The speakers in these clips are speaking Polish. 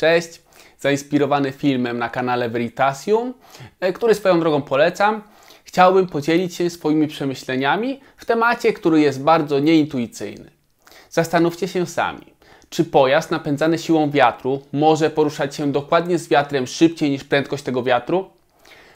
Cześć! Zainspirowany filmem na kanale Veritasium, e, który swoją drogą polecam, chciałbym podzielić się swoimi przemyśleniami w temacie, który jest bardzo nieintuicyjny. Zastanówcie się sami, czy pojazd napędzany siłą wiatru może poruszać się dokładnie z wiatrem szybciej niż prędkość tego wiatru?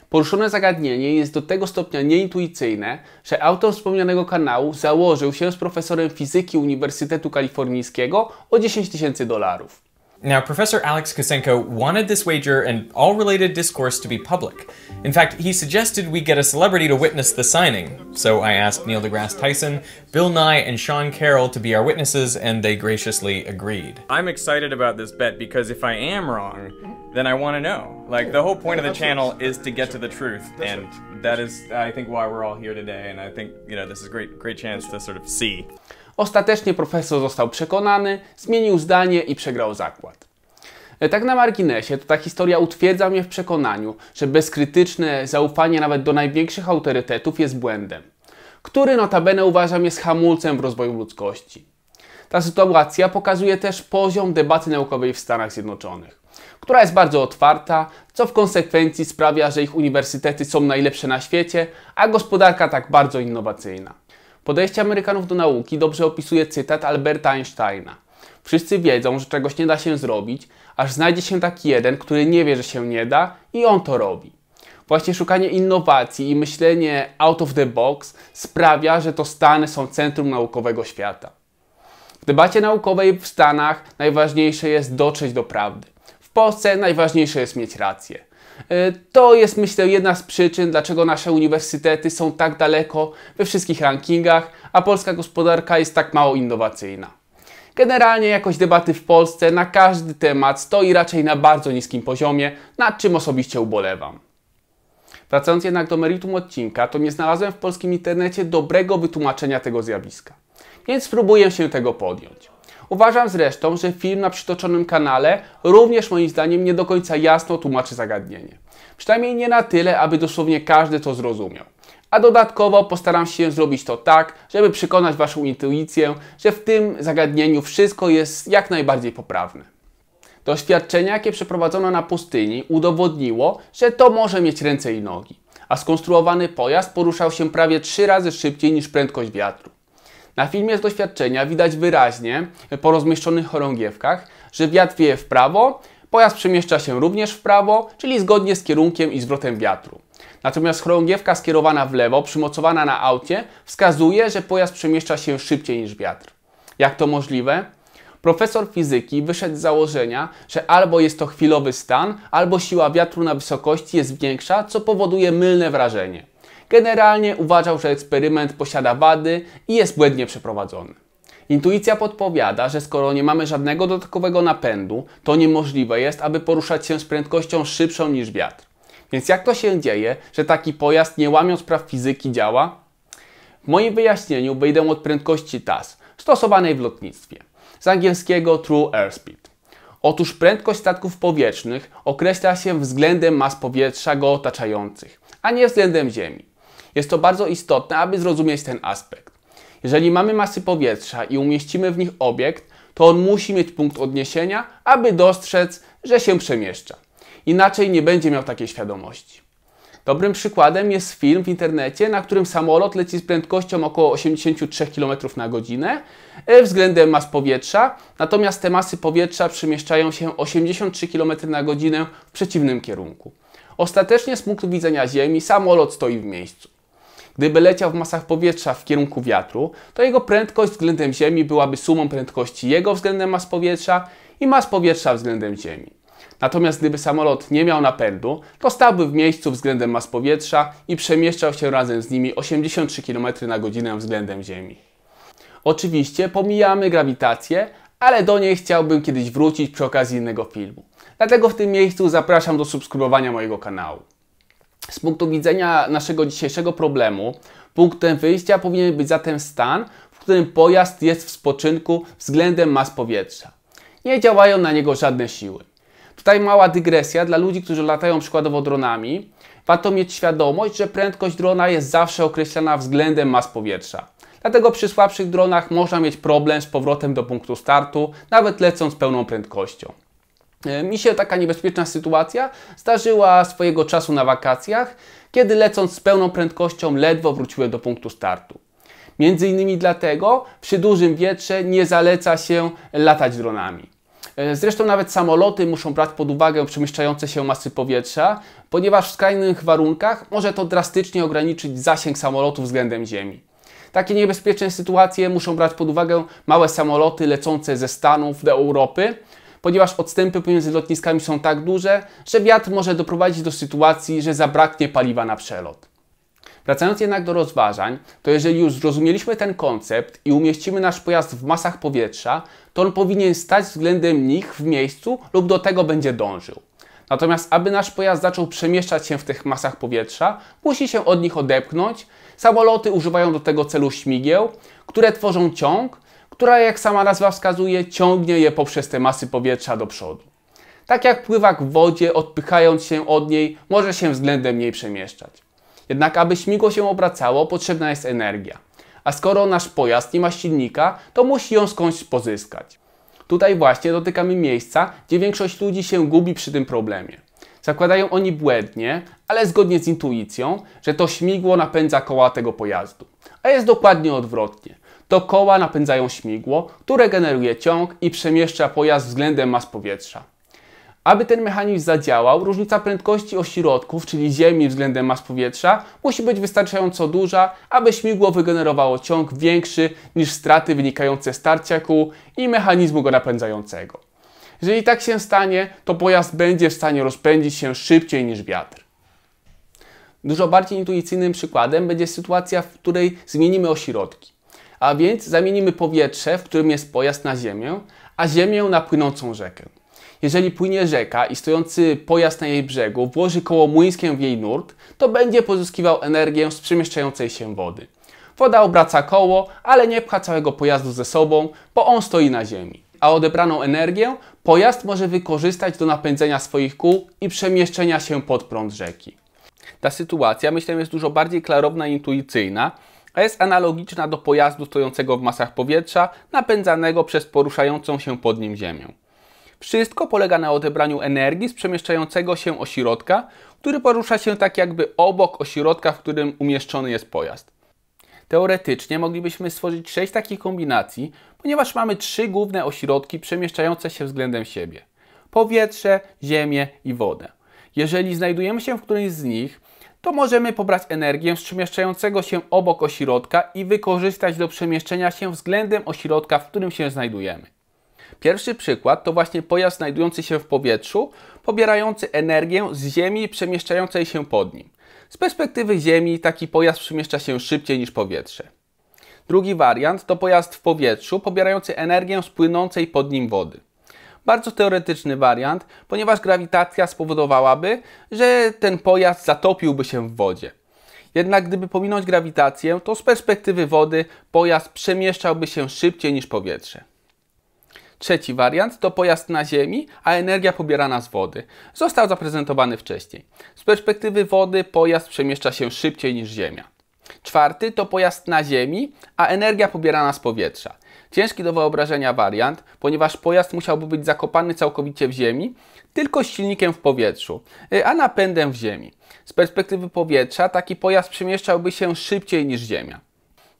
Poruszone zagadnienie jest do tego stopnia nieintuicyjne, że autor wspomnianego kanału założył się z profesorem fizyki Uniwersytetu Kalifornijskiego o 10 tysięcy dolarów. Now, Professor Alex Kosenko wanted this wager and all related discourse to be public. In fact, he suggested we get a celebrity to witness the signing. So I asked Neil deGrasse Tyson, Bill Nye, and Sean Carroll to be our witnesses, and they graciously agreed. I'm excited about this bet because if I am wrong, then I want to know. Like, the whole point of the channel is to get to the truth, and that is, I think, why we're all here today, and I think, you know, this is a great, great chance to sort of see. Ostatecznie profesor został przekonany, zmienił zdanie i przegrał zakład. E, tak na marginesie, to ta historia utwierdza mnie w przekonaniu, że bezkrytyczne zaufanie nawet do największych autorytetów jest błędem, który notabene uważam jest hamulcem w rozwoju ludzkości. Ta sytuacja pokazuje też poziom debaty naukowej w Stanach Zjednoczonych, która jest bardzo otwarta, co w konsekwencji sprawia, że ich uniwersytety są najlepsze na świecie, a gospodarka tak bardzo innowacyjna. Podejście Amerykanów do nauki dobrze opisuje cytat Alberta Einsteina. Wszyscy wiedzą, że czegoś nie da się zrobić, aż znajdzie się taki jeden, który nie wie, że się nie da i on to robi. Właśnie szukanie innowacji i myślenie out of the box sprawia, że to Stany są centrum naukowego świata. W debacie naukowej w Stanach najważniejsze jest dotrzeć do prawdy. W Polsce najważniejsze jest mieć rację. E, to jest myślę jedna z przyczyn, dlaczego nasze uniwersytety są tak daleko we wszystkich rankingach, a polska gospodarka jest tak mało innowacyjna. Generalnie jakość debaty w Polsce na każdy temat stoi raczej na bardzo niskim poziomie, nad czym osobiście ubolewam. Wracając jednak do meritum odcinka, to nie znalazłem w polskim internecie dobrego wytłumaczenia tego zjawiska, więc spróbuję się tego podjąć. Uważam zresztą, że film na przytoczonym kanale również moim zdaniem nie do końca jasno tłumaczy zagadnienie. Przynajmniej nie na tyle, aby dosłownie każdy to zrozumiał. A dodatkowo postaram się zrobić to tak, żeby przekonać Waszą intuicję, że w tym zagadnieniu wszystko jest jak najbardziej poprawne. Doświadczenie, jakie przeprowadzono na pustyni, udowodniło, że to może mieć ręce i nogi, a skonstruowany pojazd poruszał się prawie trzy razy szybciej niż prędkość wiatru. Na filmie z doświadczenia widać wyraźnie e, po rozmieszczonych chorągiewkach, że wiatr wieje w prawo, pojazd przemieszcza się również w prawo, czyli zgodnie z kierunkiem i zwrotem wiatru. Natomiast chorągiewka skierowana w lewo, przymocowana na aucie, wskazuje, że pojazd przemieszcza się szybciej niż wiatr. Jak to możliwe? Profesor fizyki wyszedł z założenia, że albo jest to chwilowy stan, albo siła wiatru na wysokości jest większa, co powoduje mylne wrażenie. Generalnie uważał, że eksperyment posiada wady i jest błędnie przeprowadzony. Intuicja podpowiada, że skoro nie mamy żadnego dodatkowego napędu, to niemożliwe jest, aby poruszać się z prędkością szybszą niż wiatr. Więc jak to się dzieje, że taki pojazd nie łamiąc praw fizyki działa? W moim wyjaśnieniu wyjdę od prędkości TAS, stosowanej w lotnictwie. Z angielskiego True Airspeed. Otóż prędkość statków powietrznych określa się względem mas powietrza go otaczających, a nie względem Ziemi. Jest to bardzo istotne, aby zrozumieć ten aspekt. Jeżeli mamy masy powietrza i umieścimy w nich obiekt, to on musi mieć punkt odniesienia, aby dostrzec, że się przemieszcza. Inaczej nie będzie miał takiej świadomości. Dobrym przykładem jest film w internecie, na którym samolot leci z prędkością około 83 km na godzinę e, względem mas powietrza, natomiast te masy powietrza przemieszczają się 83 km na godzinę w przeciwnym kierunku. Ostatecznie z punktu widzenia Ziemi samolot stoi w miejscu. Gdyby leciał w masach powietrza w kierunku wiatru, to jego prędkość względem Ziemi byłaby sumą prędkości jego względem mas powietrza i mas powietrza względem Ziemi. Natomiast gdyby samolot nie miał napędu, to stałby w miejscu względem mas powietrza i przemieszczał się razem z nimi 83 km na godzinę względem Ziemi. Oczywiście pomijamy grawitację, ale do niej chciałbym kiedyś wrócić przy okazji innego filmu. Dlatego w tym miejscu zapraszam do subskrybowania mojego kanału. Z punktu widzenia naszego dzisiejszego problemu, punktem wyjścia powinien być zatem stan, w którym pojazd jest w spoczynku względem mas powietrza. Nie działają na niego żadne siły. Tutaj mała dygresja dla ludzi, którzy latają przykładowo dronami. Warto mieć świadomość, że prędkość drona jest zawsze określana względem mas powietrza. Dlatego przy słabszych dronach można mieć problem z powrotem do punktu startu, nawet lecąc pełną prędkością. E, mi się taka niebezpieczna sytuacja zdarzyła swojego czasu na wakacjach, kiedy lecąc z pełną prędkością ledwo wróciłem do punktu startu. Między innymi dlatego przy dużym wietrze nie zaleca się latać dronami. E, zresztą nawet samoloty muszą brać pod uwagę przemieszczające się masy powietrza, ponieważ w skrajnych warunkach może to drastycznie ograniczyć zasięg samolotu względem Ziemi. Takie niebezpieczne sytuacje muszą brać pod uwagę małe samoloty lecące ze Stanów do Europy, ponieważ odstępy pomiędzy lotniskami są tak duże, że wiatr może doprowadzić do sytuacji, że zabraknie paliwa na przelot. Wracając jednak do rozważań, to jeżeli już zrozumieliśmy ten koncept i umieścimy nasz pojazd w masach powietrza, to on powinien stać względem nich w miejscu lub do tego będzie dążył. Natomiast aby nasz pojazd zaczął przemieszczać się w tych masach powietrza, musi się od nich odepchnąć. Samoloty używają do tego celu śmigieł, które tworzą ciąg, która jak sama nazwa wskazuje ciągnie je poprzez te masy powietrza do przodu. Tak jak pływak w wodzie, odpychając się od niej, może się względem niej przemieszczać. Jednak aby śmigło się obracało, potrzebna jest energia. A skoro nasz pojazd nie ma silnika, to musi ją skądś pozyskać. Tutaj właśnie dotykamy miejsca, gdzie większość ludzi się gubi przy tym problemie. Zakładają oni błędnie, ale zgodnie z intuicją, że to śmigło napędza koła tego pojazdu. A jest dokładnie odwrotnie to koła napędzają śmigło, które generuje ciąg i przemieszcza pojazd względem mas powietrza. Aby ten mechanizm zadziałał, różnica prędkości ośrodków, czyli ziemi względem mas powietrza, musi być wystarczająco duża, aby śmigło wygenerowało ciąg większy niż straty wynikające z tarcia kół i mechanizmu go napędzającego. Jeżeli tak się stanie, to pojazd będzie w stanie rozpędzić się szybciej niż wiatr. Dużo bardziej intuicyjnym przykładem będzie sytuacja, w której zmienimy ośrodki. A więc zamienimy powietrze, w którym jest pojazd, na ziemię, a ziemię na płynącą rzekę. Jeżeli płynie rzeka i stojący pojazd na jej brzegu włoży koło młyńskie w jej nurt, to będzie pozyskiwał energię z przemieszczającej się wody. Woda obraca koło, ale nie pcha całego pojazdu ze sobą, bo on stoi na ziemi. A odebraną energię pojazd może wykorzystać do napędzenia swoich kół i przemieszczenia się pod prąd rzeki. Ta sytuacja, myślę, jest dużo bardziej klarowna i intuicyjna, a jest analogiczna do pojazdu stojącego w masach powietrza, napędzanego przez poruszającą się pod nim Ziemię. Wszystko polega na odebraniu energii z przemieszczającego się ośrodka, który porusza się tak jakby obok ośrodka, w którym umieszczony jest pojazd. Teoretycznie moglibyśmy stworzyć sześć takich kombinacji, ponieważ mamy trzy główne ośrodki przemieszczające się względem siebie: powietrze, ziemię i wodę. Jeżeli znajdujemy się w którymś z nich, to możemy pobrać energię z przemieszczającego się obok ośrodka i wykorzystać do przemieszczenia się względem ośrodka, w którym się znajdujemy. Pierwszy przykład to właśnie pojazd znajdujący się w powietrzu, pobierający energię z Ziemi przemieszczającej się pod nim. Z perspektywy Ziemi taki pojazd przemieszcza się szybciej niż powietrze. Drugi wariant to pojazd w powietrzu pobierający energię z płynącej pod nim wody bardzo teoretyczny wariant, ponieważ grawitacja spowodowałaby, że ten pojazd zatopiłby się w wodzie. Jednak gdyby pominąć grawitację, to z perspektywy wody pojazd przemieszczałby się szybciej niż powietrze. Trzeci wariant to pojazd na Ziemi, a energia pobierana z wody. Został zaprezentowany wcześniej. Z perspektywy wody pojazd przemieszcza się szybciej niż Ziemia. Czwarty to pojazd na ziemi, a energia pobierana z powietrza. Ciężki do wyobrażenia wariant, ponieważ pojazd musiałby być zakopany całkowicie w ziemi, tylko z silnikiem w powietrzu, y, a napędem w ziemi. Z perspektywy powietrza taki pojazd przemieszczałby się szybciej niż Ziemia.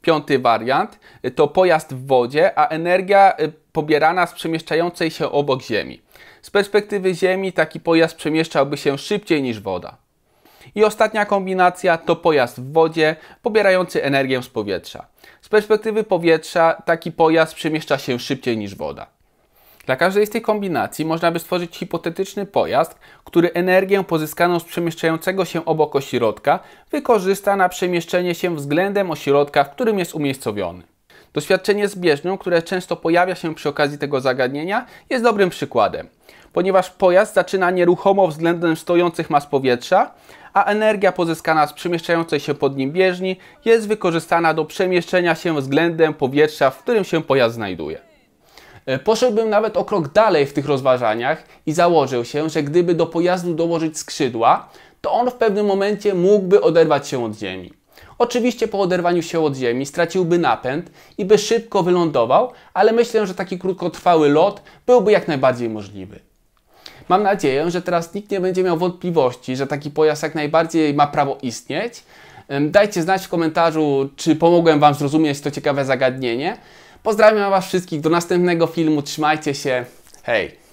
Piąty wariant y, to pojazd w wodzie, a energia y, pobierana z przemieszczającej się obok Ziemi. Z perspektywy Ziemi taki pojazd przemieszczałby się szybciej niż woda. I ostatnia kombinacja to pojazd w wodzie pobierający energię z powietrza. Z perspektywy powietrza taki pojazd przemieszcza się szybciej niż woda. Dla każdej z tych kombinacji można by stworzyć hipotetyczny pojazd, który energię pozyskaną z przemieszczającego się obok ośrodka wykorzysta na przemieszczenie się względem ośrodka, w którym jest umiejscowiony. Doświadczenie z bieżnią, które często pojawia się przy okazji tego zagadnienia, jest dobrym przykładem, ponieważ pojazd zaczyna nieruchomo względem stojących mas powietrza, a energia pozyskana z przemieszczającej się pod nim bieżni jest wykorzystana do przemieszczenia się względem powietrza, w którym się pojazd znajduje. E, poszedłbym nawet o krok dalej w tych rozważaniach i założył się, że gdyby do pojazdu dołożyć skrzydła, to on w pewnym momencie mógłby oderwać się od ziemi. Oczywiście po oderwaniu się od ziemi straciłby napęd i by szybko wylądował, ale myślę, że taki krótkotrwały lot byłby jak najbardziej możliwy. Mam nadzieję, że teraz nikt nie będzie miał wątpliwości, że taki pojazd jak najbardziej ma prawo istnieć. Dajcie znać w komentarzu, czy pomogłem Wam zrozumieć to ciekawe zagadnienie. Pozdrawiam Was wszystkich, do następnego filmu, trzymajcie się, hej!